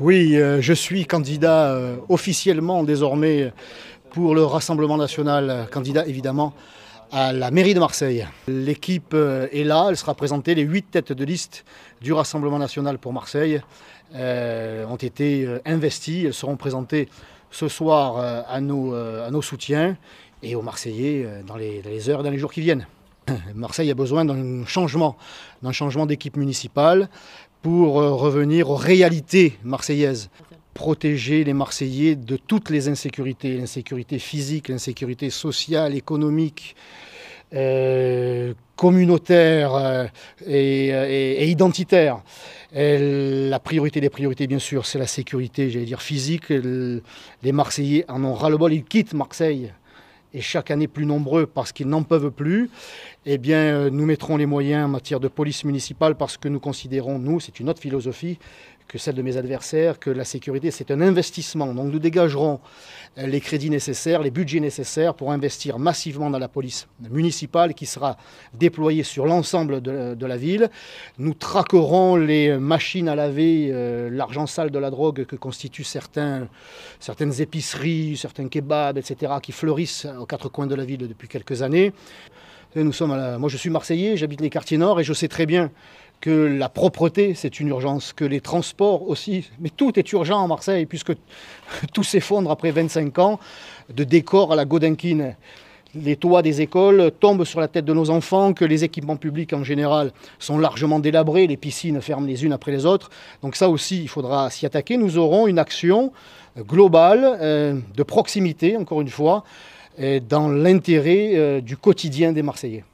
Oui, euh, je suis candidat euh, officiellement désormais pour le Rassemblement national, euh, candidat évidemment à la mairie de Marseille. L'équipe est là, elle sera présentée, les huit têtes de liste du Rassemblement national pour Marseille ont été investies, elles seront présentées ce soir à nos, soutiens et aux Marseillais dans les, dans les heures et dans les jours qui viennent. Marseille a besoin d'un changement, d'un changement d'équipe municipale pour euh, revenir aux réalités marseillaises protéger les Marseillais de toutes les insécurités, l'insécurité physique, l'insécurité sociale, économique, euh, communautaire euh, et, identitaire. la priorité des priorités, bien sûr, c'est la sécurité, j'allais dire physique. Les Marseillais en ont ras-le-bol, ils quittent Marseille et chaque année plus nombreux parce qu'ils n'en peuvent plus, eh bien, euh, nous mettrons les moyens en matière de police municipale parce que nous considérons, nous, c'est une autre philosophie, que celle de mes adversaires, que la sécurité, c'est un investissement. Donc nous dégagerons euh, les crédits nécessaires, les budgets nécessaires pour investir massivement dans la police municipale qui sera déployée sur l'ensemble de, la ville. Nous traquerons les machines à laver, euh, l'argent sale de la drogue que constituent certains, certaines épiceries, certains kebabs, etc., qui fleurissent aux quatre coins de la ville depuis quelques années. nous sommes Moi, je suis marseillais, j'habite les quartiers nord et je sais très bien que la propreté, c'est une urgence, que les transports aussi, mais tout est urgent à Marseille, puisque tout s'effondre après 25 ans de décor à la Godinquine. Les toits des écoles tombent sur la tête de nos enfants, que les équipements publics en général sont largement délabrés, les piscines ferment les unes après les autres. Donc ça aussi, il faudra s'y attaquer. Nous aurons une action globale, euh, de proximité, encore une fois, euh, dans l'intérêt euh, du quotidien des Marseillais.